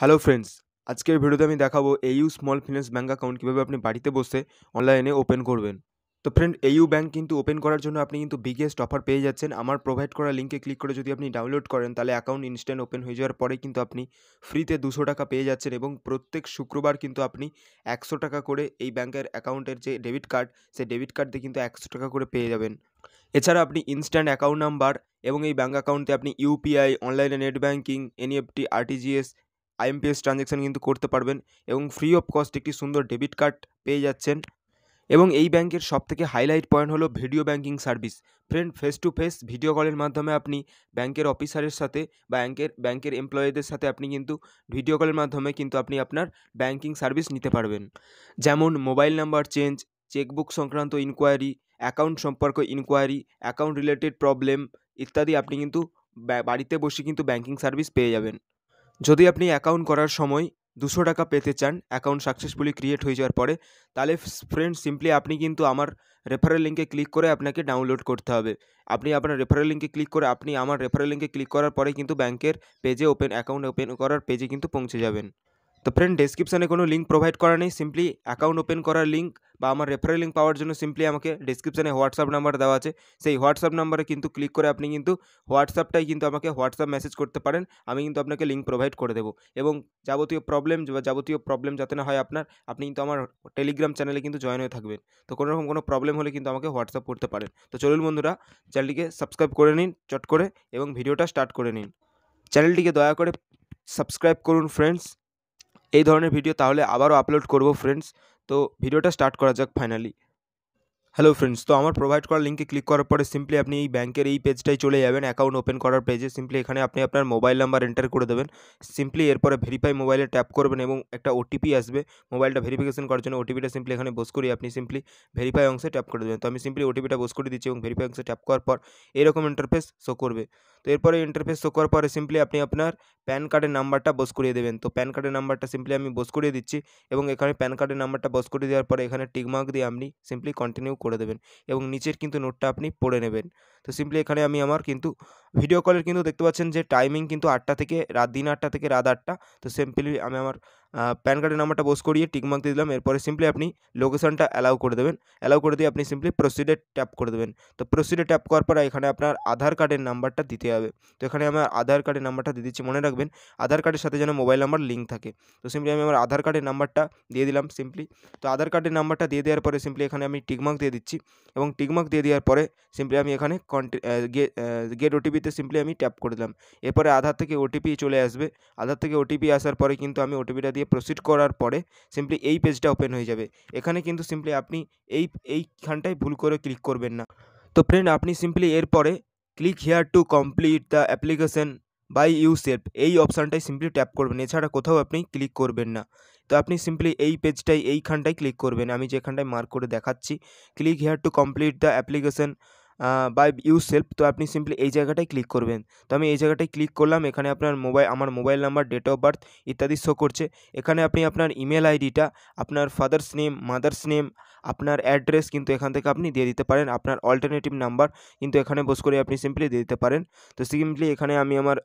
hello friends আজকের ভিডিওতে আমি দেখাবো AU small finance bank account কীভাবে আপনি বাড়িতে বসে অনলাইনে ওপেন করবেন তো ফ্রেন্ড এইউ ব্যাঙ্ক কিন্তু ওপেন করার জন্য আপনি কিন্তু বিগেস্ট অফার পেয়ে যাচ্ছেন আমার প্রোভাইড করা লিঙ্কে ক্লিক করে যদি আপনি ডাউনলোড করেন তাহলে অ্যাকাউন্ট ইনস্ট্যান্ট ওপেন হয়ে যাওয়ার পরে কিন্তু আপনি ফ্রিতে দুশো টাকা পেয়ে যাচ্ছেন এবং প্রত্যেক শুক্রবার কিন্তু আপনি একশো টাকা করে এই ব্যাঙ্কের অ্যাকাউন্টের যে ডেবিট কার্ড সেই ডেবিট কার্ড দিয়ে কিন্তু একশো টাকা করে পেয়ে যাবেন এছাড়া আপনি ইনস্ট্যান্ট অ্যাকাউন্ট নাম্বার এবং এই ব্যাঙ্ক অ্যাকাউন্টে আপনি ইউপিআই অনলাইনে net banking NFT RTGS IMPS transaction কিন্তু করতে পারবেন এবং ফ্রি অফ কস্ট একটি সুন্দর ডেবিট কার্ড পেয়ে যাচ্ছেন এবং এই ব্যাংকের সবথেকে হাইলাইট পয়েন্ট হলো video banking service friend face to face video কলের মাধ্যমে আপনি ব্যাংকের অফিসারের সাথে বা ব্যাংকের ব্যাংকের এমপ্লয়ীদের সাথে আপনি কিন্তু ভিডিও কলের মাধ্যমে কিন্তু আপনি আপনার ব্যাংকিং সার্ভিস নিতে পারবেন যেমন মোবাইল নাম্বার চেঞ্জ চেকবুক সংক্রান্ত ইনকোয়ারি অ্যাকাউন্ট সম্পর্ক ইনকোয়ারি অ্যাকাউন্ট রিলেটেড প্রবলেম ইত্যাদি আপনি কিন্তু বাড়িতে বসে কিন্তু ব্যাংকিং সার্ভিস পেয়ে যাবেন যদি আপনি অ্যাকাউন্ট করার সময় দুশো টাকা পেতে চান অ্যাকাউন্ট সাকসেসফুলি ক্রিয়েট হয়ে যাওয়ার পরে তাহলে ফ্রেন্ড সিম্পলি আপনি কিন্তু আমার রেফারেল লিঙ্কে ক্লিক করে আপনাকে ডাউনলোড করতে হবে আপনি আপনার রেফারেল লিঙ্কে ক্লিক করে আপনি আমার রেফারেল লিঙ্কে ক্লিক করার পরে কিন্তু ব্যাংকের পেজে ওপেন অ্যাকাউন্ট ওপেন করার পেজে কিন্তু পৌঁছে যাবেন তো ফ্রেন্ড ডেসক্রিপশানে কোনো লিঙ্ক প্রোভাইড করা নেই সিম্পলি অ্যাকাউন্ট ওপেন করার লিঙ্ক বা আমার রেফারেল লিঙ্ক পাওয়ার জন্য সিম্পলি আমাকে ডিসক্রিপশানে হোয়াটসঅ্যাপ নাম্বার দেওয়া আছে সেই হোয়াটসঅ্যাপ নাম্বারে কিন্তু ক্লিক করে আপনি কিন্তু হোয়াটসঅ্যাপটাই কিন্তু আমাকে হোয়াটসঅ্যাপ মেসেজ করতে পারেন আমি কিন্তু আপনাকে লিঙ্ক প্রোভাইড করে দেবো এবং যাবতীয় প্রবলেম বা যাবতীয় প্রবলেম যাতে না হয় আপনার আপনি কিন্তু আমার টেলিগ্রাম চ্যানেলে কিন্তু জয়েন হয়ে থাকবেন তো কোনো রকম কোনো প্রবলেম হলে কিন্তু আমাকে হোয়াটসঅ্যাপ করতে পারেন তো চলুন বন্ধুরা চ্যানেলটিকে সাবস্ক্রাইব করে নিন চট করে এবং ভিডিওটা স্টার্ট করে নিন চ্যানেলটিকে দয়া করে সাবস্ক্রাইব করুন ফ্রেন্ডস এই ধরনের ভিডিও তাহলে আবারও আপলোড করব ফ্রেন্ডস তো ভিডিওটা স্টার্ট করা যাক ফাইনালি হ্যালো ফ্রেন্ডস তো আমার প্রোভাইড করা লিঙ্কে ক্লিক করার পরে সিম্পলি আপনি এই ব্যাংকের এই পেজটাই চলে যাবেন অ্যাকাউন্ট ওপেন করার পেজে সিম্পলি এখানে আপনি আপনার মোবাইল নাম্বার এন্টার করে দেবেন সিম্পলি এরপরে ভেরিফাই মোবাইলে ট্যাপ করবেন এবং একটা ওটিপি আসবে মোবাইলটা ভেরিফিকেশন করার জন্য ওটিপিটা সিম্পলি এখানে বোস করি আপনি সিম্পলি ভেরিফাই অংশে ট্যাপ করে দেবেন তো আমি সিম্পলি ওটিপিটা বোস করে দিচ্ছি এবং ভেরিফাই অংশে ট্যাপ করার পর এরকম ইন্টারফেস শো করবে তো এরপরে ইন্টারফেস শো করার পরে সিম্পলি আপনি আপনার প্যান কার্ডের নাম্বারটা বোস করিয়ে দেবেন তো প্যান কার্ডের নাম্বারটা সিম্পলি আমি বোস করিয়ে দিচ্ছি এবং এখানে প্যান কার্ডের নাম্বারটা বোস করে দেওয়ার পরে এখানে টিকমার্ক দিয়ে আপনি সিম্পলি কন্টিনিউ করে দেবেন এবং নিচের কিন্তু নোটটা আপনি পড়ে নেবেন তো সিম্পলি এখানে আমি আমার কিন্তু ভিডিও কলের কিন্তু দেখতে পাচ্ছেন যে টাইমিং কিন্তু আটটা থেকে রাত দিন আটটা থেকে রাত আটটা তো সিম্পলি আমি আমার প্যান কার্ডের নাম্বারটা বোস করিয়ে টিকমার্ক দিয়ে দিলাম এরপরে সিম্পলি আপনি লোকেশনটা অ্যালাউ করে দেবেন অ্যালাউ করে দিয়ে আপনি সিম্পলি প্রসিডে ট্যাপ করে দেবেন তো প্রসিডে ট্যাপ করার পর এখানে আপনার আধার কার্ডের নাম্বারটা দিতে হবে তো এখানে আমার আধার কার্ডের নাম্বারটা দিয়ে দিচ্ছি মনে রাখবেন আধার কার্ডের সাথে যেন মোবাইল নাম্বার লিঙ্ক থাকে তো সিম্পলি আমি আমার আধার কার্ডের নাম্বারটা দিয়ে দিলাম সিম্পলি তো আধার কার্ডের নাম্বারটা দিয়ে দেওয়ার পরে সিম্পলি এখানে আমি টিকমার্ক দিয়ে দিচ্ছি এবং টিকমার্ক দিয়ে দেওয়ার পরে সিম্পলি আমি এখানে কন্টি গেট ওটিপিতে সিম্পলি আমি ট্যাপ করে দিলাম এরপরে আধার থেকে ওটিপি চলে আসবে আধার থেকে ওটিপি আসার পরে কিন্তু আমি ওটিপিটা দিয়ে দিয়ে প্রসিড করার পরে সিম্পলি এই পেজটা ওপেন হয়ে যাবে এখানে কিন্তু সিম্পলি আপনি এই এইখানটায় ভুল করে ক্লিক করবেন না তো ফ্রেন্ড আপনি সিম্পলি এরপরে click here to complete the application by you self এই অপশানটাই সিম্পলি ট্যাপ করবেন এছাড়া কোথাও আপনি ক্লিক করবেন না তো আপনি সিম্পলি এই পেজটাই এইখানটায় ক্লিক করবেন আমি যেখানটায় মার্ক করে দেখাচ্ছি click here to complete the application by you self তো আপনি সিম্পলি এই জায়গাটায় ক্লিক করবেন তো আমি এই জায়গাটায় ক্লিক করলাম এখানে আপনার মোবাইল আমার mobile number date of birth ইত্যাদি শো করছে এখানে আপনি আপনার ইমেল আইডিটা আপনার ফাদার্স নেম মাদার্স নেম আপনার অ্যাড্রেস কিন্তু এখান থেকে আপনি দিয়ে দিতে পারেন আপনার অল্টারনেটিভ নাম্বার কিন্তু এখানে বোস করে আপনি সিম্পলি দিয়ে দিতে পারেন তো সিম্পলি এখানে আমি আমার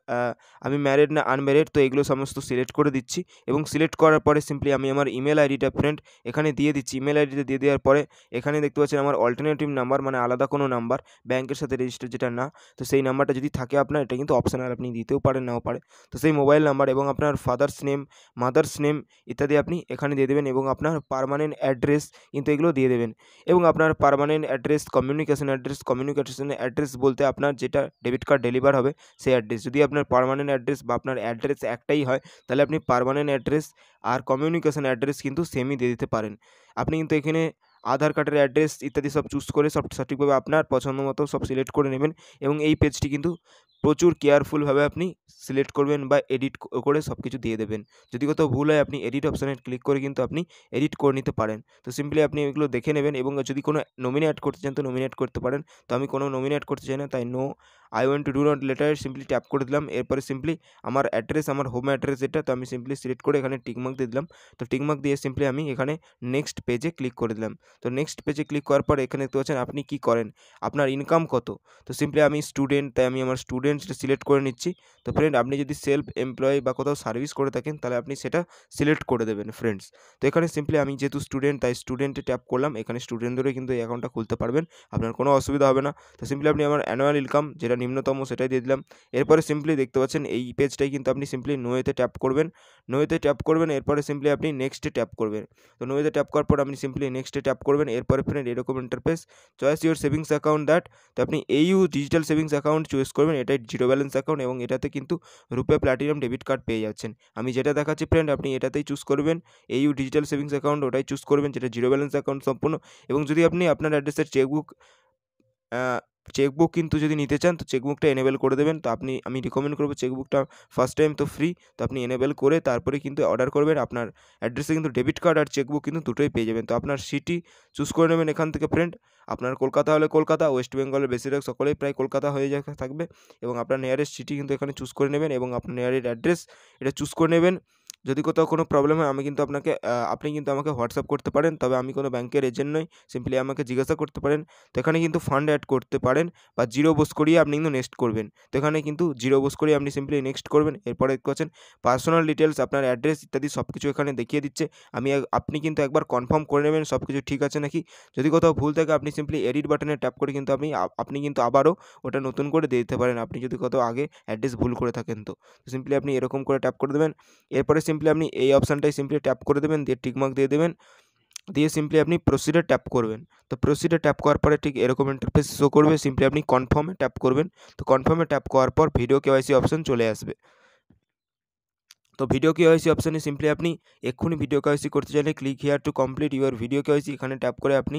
আমি ম্যারেড না আনম্যারেড তো এগুলো সমস্ত সিলেক্ট করে দিচ্ছি এবং সিলেক্ট করার পরে সিম্পলি আমি আমার ইমেল আইডিটা ফ্রেন্ড এখানে দিয়ে দিচ্ছি ইমেল আইডিটা দিয়ে দেওয়ার পরে এখানে দেখতে পাচ্ছেন আমার অল্টারনেটিভ নাম্বার মানে আলাদা কোনো নাম্বার ব্যাংকের সাথে রেজিস্টার যেটা না তো সেই নাম্বারটা যদি থাকে আপনার এটা কিন্তু অপশনাল আপনি দিতেও পারেন নাও পারে তো সেই মোবাইল নাম্বার এবং আপনার ফাদার্স নেম মাদার্স নেম ইত্যাদি আপনি এখানে দিয়ে দেবেন এবং আপনার পারমানেন্ট অ্যাড্রেস কিন্তু এগুলো সেগুলো দিয়ে দেবেন এবং আপনার permanent address communication address communication address বলতে আপনার যেটা ডেবিট কার্ড ডেলিভার হবে সেই অ্যাড্রেস যদি আপনার পারমানেন্ট অ্যাড্রেস বা আপনার অ্যাড্রেস একটাই হয় তাহলে আপনি পারমানেন্ট অ্যাড্রেস আর কমিউনিকেশন অ্যাড্রেস কিন্তু সেমই দিয়ে দিতে পারেন আপনি কিন্তু এখানে আধার কার্ডের অ্যাড্রেস ইত্যাদি সব চুজ করে সব সঠিকভাবে আপনার পছন্দ মতো সব সিলেক্ট করে নেবেন এবং এই পেজটি কিন্তু প্রচুর কেয়ারফুলভাবে আপনি সিলেক্ট করবেন বা এডিট করে সব কিছু দিয়ে দেবেন যদি কোথাও ভুল হয় আপনি এডিট অপশানে ক্লিক করে কিন্তু আপনি এডিট করে নিতে পারেন তো সিম্পলি আপনি এগুলো দেখে নেবেন এবং যদি কোনো নমিনেট করতে চান তো নমিনেট করতে পারেন তো আমি কোনো নমিনেট করতে চাই না তাই no I want to do not later simply tap করে দিলাম এরপরে সিম্পলি আমার অ্যাড্রেস আমার হোম অ্যাড্রেস এটা তো আমি সিম্পলি সিলেক্ট করে এখানে টিকমার্ক দিয়ে দিলাম তো টিকমার্ক দিয়ে সিম্পলি আমি এখানে নেক্সট পেজে ক্লিক করে দিলাম তো নেক্সট পেজে ক্লিক করার পর এখানে দেখতে পাচ্ছেন আপনি কি করেন আপনার ইনকাম কত তো সিম্পলি আমি স্টুডেন্ট তাই আমি আমার স্টুডেন্ট সিলেক্ট করে নিচ্ছি তো ফ্রেন্ড আপনি যদি সেলফ এমপ্লয় বা কোথাও সার্ভিস করে থাকেন তাহলে আপনি সেটা সিলেক্ট করে দেবেন ফ্রেন্ডস তো এখানে সিম্পলি আমি যেহেতু স্টুডেন্ট তাই স্টুডেন্টে ট্যাপ করলাম এখানে স্টুডেন্ট ধরে কিন্তু এই অ্যাকাউন্টটা খুলতে পারবেন আপনার কোনো অসুবিধা হবে না তো সিম্পলি আপনি আমার অ্যানুয়াল ইনকাম যেটা নিম্নতম সেটাই দিয়ে দিলাম এরপরে সিম্পলি দেখতে পাচ্ছেন এই পেজটাই কিন্তু আপনি সিম্পলি নোয়েতে ট্যাপ করবেন নোয়েতে ট্যাপ করবেন এরপরে সিম্পলি আপনি নেক্সটে ট্যাপ করবেন তো নোয়েতে ট্যাপ করার পর আপনি সিম্পলি নেক্সটে ট্যাপ করবেন এরপরে ফ্রেন্ড এরকম interface choice your savings account that তো আপনি AU digital savings account choice করবেন এটাই জিরো ব্যালেন্স অ্যাকাউন্ট এবং এটাতে কিন্তু রুপে প্লাটিনাম ডেবিট কার্ড পেয়ে যাচ্ছেন আমি যেটা দেখাচ্ছি ফ্রেন্ড আপনি এটাতেই চুজ করবেন এইউ ডিজিটাল সেভিংস অ্যাকাউন্ট ওটাই চুজ করবেন যেটা জিরো ব্যালেন্স অ্যাকাউন্ট সম্পূর্ণ এবং যদি আপনি আপনার অ্যাড্রেসের চেকবুক চেকবুক কিন্তু যদি নিতে চান তো চেকবুকটা এনেবেল করে দেবেন তো আপনি আমি রিকমেন্ড করবো চেকবুকটা ফার্স্ট টাইম তো ফ্রি তো আপনি এনেবেল করে তারপরে কিন্তু অর্ডার করবেন আপনার অ্যাড্রেসে কিন্তু ডেবিট কার্ড আর চেকবুক কিন্তু দুটোই পেয়ে যাবেন তো আপনার সিটি চুজ করে নেবেন এখান থেকে ফ্রেন্ড আপনার কলকাতা হলে কলকাতা ওয়েস্ট বেঙ্গলের বেশিরভাগ সকলেই প্রায় কলকাতা হয়ে থাকবে এবং আপনার নিয়ারেস্ট সিটি কিন্তু এখানে চুজ করে নেবেন এবং আপনার নিয়ারেস্ট অ্যাড্রেস এটা চুজ করে নেবেন যদি কোথাও কোনো প্রবলেম হয় আমি কিন্তু আপনাকে আপনি কিন্তু আমাকে হোয়াটসঅ্যাপ করতে পারেন তবে আমি কোনো ব্যাংকের এজেন্ট নই সিম্পলি আমাকে জিজ্ঞাসা করতে পারেন তো এখানে কিন্তু ফান্ড অ্যাড করতে পারেন বা জিরো বোস করিয়ে আপনি কিন্তু নেক্সট করবেন তো এখানে কিন্তু জিরো বোস করিয়ে আপনি সিম্পলি নেক্সট করবেন এরপরে করছেন পার্সোনাল ডিটেলস আপনার অ্যাড্রেস ইত্যাদি সব কিছু এখানে দেখিয়ে দিচ্ছে আমি আপনি কিন্তু একবার কনফার্ম করে নেবেন সব কিছু ঠিক আছে নাকি যদি কোথাও ভুল থাকে আপনি সিম্পলি এডিট বাটনে ট্যাপ করে কিন্তু আপনি আপনি কিন্তু আবারও ওটা নতুন করে দিয়ে দিতে পারেন আপনি যদি কোথাও আগে অ্যাড্রেস ভুল করে থাকেন তো সিম্পলি আপনি এরকম করে ট্যাপ করে দেবেন এরপরে সিম্পলি সিম্পলি আপনি এই অপশানটাই সিম্পলি ট্যাপ করে দেবেন দিয়ে টিকমার্ক দিয়ে দেবেন দিয়ে সিম্পলি আপনি প্রসিডে ট্যাপ করবেন তো প্রসিডে ট্যাপ করার পরে ঠিক এরকম ইন্টারফেস শো করবে সিম্পলি আপনি কনফার্মে ট্যাপ করবেন তো কনফার্মে ট্যাপ করার পর ভিডিও কেওয়াইসি অপশান চলে আসবে তো ভিডিও কেওয়াইসি অপশানে সিম্পলি আপনি এক্ষুনি ভিডিও কেওয়াইসি করতে চাইলে click here to complete your video KYC এখানে ট্যাপ করে আপনি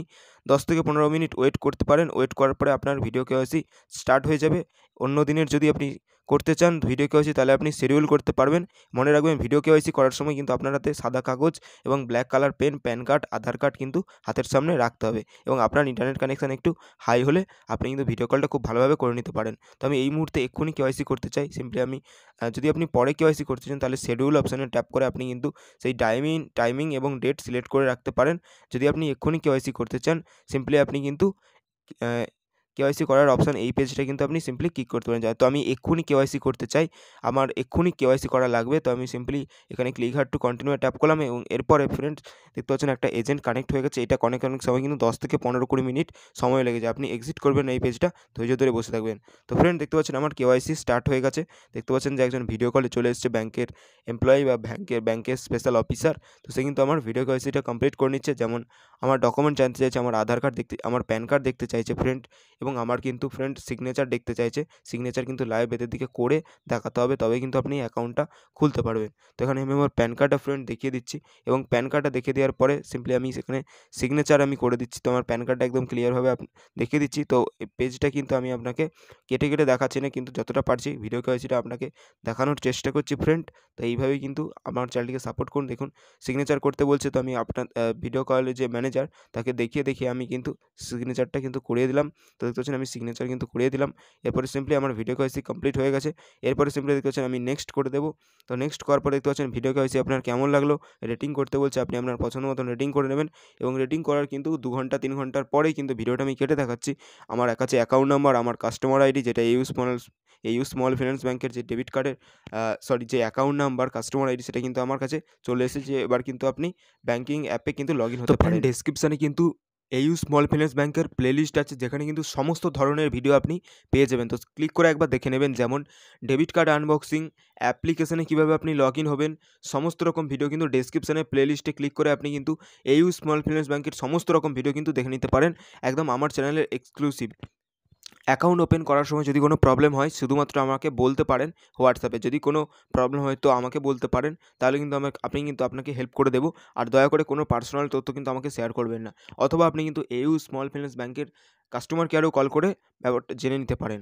দশ থেকে পনেরো মিনিট ওয়েট করতে পারেন ওয়েট করার পরে আপনার ভিডিও কেওয়াইসি স্টার্ট হয়ে যাবে অন্য দিনের যদি আপনি করতে চান ভিডিও কেওয়াইসি তাহলে আপনি শিডিউল করতে পারবেন মনে রাখবেন ভিডিও কেওয়াইসি করার সময় কিন্তু আপনার হাতে সাদা কাগজ এবং black colour pen PAN card Aadhaar card কিন্তু হাতের সামনে রাখতে হবে এবং আপনার ইন্টারনেট কানেকশান একটু হাই হলে আপনি কিন্তু ভিডিও কলটা খুব ভালোভাবে করে নিতে পারেন তো আমি এই মুহূর্তে এক্ষুনি কেওয়াইসি করতে চাই সিম্পলি আমি যদি আপনি পরে কেওয়াইসি করতে চান তাহলে শিডিউল অপশানে ট্যাপ করে আপনি কিন্তু সেই টাইমিং টাইমিং এবং ডেট সিলেক্ট করে রাখতে পারেন যদি আপনি এক্ষুনি কেওয়াইসি করতে চান সিম্পলি আপনি কিন্তু কেওয়াইসি করার অপশান এই পেজটা কিন্তু আপনি সিম্পলি ক্লিক করতে পারেন তো আমি এক্ষুনি কেওয়াইসি করতে চাই আমার এক্ষুনি কেওয়াইসি করা লাগবে তো আমি সিম্পলি এখানে click here to continue tap করলাম এবং এরপরে ফ্রেন্ডস দেখতে পাচ্ছেন একটা এজেন্ট কানেক্ট হয়ে গেছে এটা অনেক অনেক সময় কিন্তু দশ থেকে পনেরো কুড়ি মিনিট সময় লেগে যায় আপনি এক্সিট করবেন এই পেজটা ধৈর্য ধরে বসে থাকবেন তো ফ্রেন্ড দেখতে পাচ্ছেন আমার কেওয়াইসি স্টার্ট হয়ে গেছে দেখতে পাচ্ছেন যে একজন ভিডিও কলে চলে এসেছে ব্যাংকের এমপ্লয়ি বা ব্যাংকের ব্যাংকের স্পেশাল অফিসার তো সে কিন্তু আমার ভিডিও কেওয়াইসিটা কমপ্লিট করে নিচ্ছে যেমন আমার ডকুমেন্ট জানতে চাইছে আমার আধার কার্ড দেখতে আমার প্যান কার্ড দেখতে চাইছে ফ্রেন্ড এবং আমার কিন্তু ফ্রেন্ড সিগনেচার দেখতে চাইছে সিগনেচার কিন্তু লাইভ এদের দিকে করে দেখাতে হবে তবে কিন্তু আপনি অ্যাকাউন্টটা খুলতে পারবেন তো এখানে আমি আমার প্যান কার্ডটা ফ্রেন্ড দেখিয়ে দিচ্ছি এবং প্যান কার্ডটা দেখিয়ে দেওয়ার পরে সিম্পলি আমি সেখানে সিগনেচার আমি করে দিচ্ছি তো আমার প্যান কার্ডটা একদম ক্লিয়ারভাবে দেখিয়ে দিচ্ছি তো এই পেজটা কিন্তু আমি আপনাকে কেটে কেটে দেখাচ্ছি না কিন্তু যতটা পারছি ভিডিও সেটা আপনাকে দেখানোর চেষ্টা করছি ফ্রেন্ড তো এইভাবেই কিন্তু আমার চ্যানেলটিকে সাপোর্ট করুন দেখুন সিগনেচার করতে বলছে তো আমি আপনার ভিডিও কলে যে ম্যানেজ সিগনেচার তাকে দেখিয়ে দেখিয়ে আমি কিন্তু সিগনেচারটা কিন্তু করিয়ে দিলাম তো দেখতে পাচ্ছেন আমি সিগনেচার কিন্তু করিয়ে দিলাম এরপরে সিম্পলি আমার ভিডিও কয়েসি কমপ্লিট হয়ে গেছে এরপরে সিম্পলি দেখতে পাচ্ছেন আমি নেক্সট করে দেবো তো নেক্সট করার পরে দেখতে পাচ্ছেন ভিডিও কয়েসি আপনার কেমন লাগলো রেটিং করতে বলছে আপনি আপনার পছন্দ মতন রেটিং করে নেবেন এবং রেটিং করার কিন্তু দু ঘন্টা তিন ঘন্টার পরেই কিন্তু ভিডিওটা আমি কেটে দেখাচ্ছি আমার কাছে অ্যাকাউন্ট নাম্বার আমার কাস্টমার আইডি যেটা AU small AU small finance ব্যাংকের যে ডেবিট কার্ডের সরি যে অ্যাকাউন্ট নাম্বার কাস্টমার আইডি সেটা কিন্তু আমার কাছে চলে এসেছে এবার কিন্তু আপনি ব্যাঙ্কিং অ্যাপে কিন্তু লগ ইন হতে পারেন ডিসক্রিপশানে কিন্তু এইউ স্মল ফিন্যান্স ব্যাংকের প্লেলিস্ট আছে যেখানে কিন্তু সমস্ত ধরনের ভিডিও আপনি পেয়ে যাবেন তো ক্লিক করে একবার দেখে নেবেন যেমন ডেবিট কার্ড আনবক্সিং অ্যাপ্লিকেশানে কীভাবে আপনি লগ ইন হবেন সমস্ত রকম ভিডিও কিন্তু ডেসক্রিপশানে প্লেলিস্টে ক্লিক করে আপনি কিন্তু এইউ স্মল ফিন্যান্স ব্যাংকের সমস্ত রকম ভিডিও কিন্তু দেখে নিতে পারেন একদম আমার চ্যানেলের এক্সক্লুসিভ অ্যাকাউন্ট ওপেন করার সময় যদি কোনো প্রবলেম হয় শুধুমাত্র আমাকে বলতে পারেন হোয়াটসঅ্যাপে যদি কোনো প্রবলেম হয় তো আমাকে বলতে পারেন তাহলে কিন্তু আমাকে আপনি কিন্তু আপনাকে হেল্প করে দেবো আর দয়া করে কোনো পার্সোনাল তথ্য কিন্তু আমাকে শেয়ার করবেন না অথবা আপনি কিন্তু এইউ স্মল ফিন্যান্স ব্যাংকের কাস্টমার কেয়ারেও কল করে ব্যাপারটা জেনে নিতে পারেন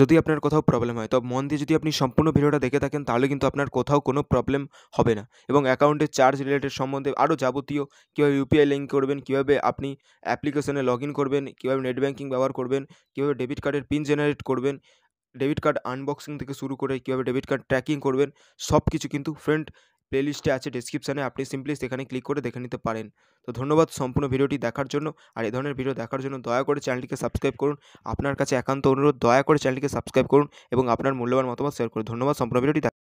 যদি আপনার কোথাও প্রবলেম হয় তো মন দিয়ে যদি আপনি সম্পূর্ণ ভিডিওটা দেখে থাকেন তাহলে কিন্তু আপনার কোথাও কোনো প্রবলেম হবে না এবং অ্যাকাউন্টের চার্জ রিলেটেড সম্বন্ধে আরও যাবতীয় কীভাবে ইউপিআই লিঙ্ক করবেন কীভাবে আপনি অ্যাপ্লিকেশনে লগ ইন করবেন কীভাবে নেট ব্যাঙ্কিং ব্যবহার করবেন কীভাবে ডেবিট কার্ডের পিন জেনারেট করবেন ডেবিট কার্ড আনবক্সিং থেকে শুরু করে কীভাবে ডেবিট কার্ড ট্র্যাকিং করবেন সব কিছু কিন্তু ফ্রেন্ড প্লেলিস্টে আছে ডিসক্রিপশানে আপনি সিম্পলি সেখানে ক্লিক করে দেখে নিতে পারেন তো ধন্যবাদ সম্পূর্ণ ভিডিওটি দেখার জন্য আর এই ধরনের ভিডিও দেখার জন্য দয়া করে চ্যানেলটিকে সাবস্ক্রাইব করুন আপনার কাছে একান্ত অনুরোধ দয়া করে চ্যানেলটিকে সাবস্ক্রাইব করুন এবং আপনার মূল্যবান মতামত শেয়ার করুন ধন্যবাদ সম্পূর্ণ ভিডিওটি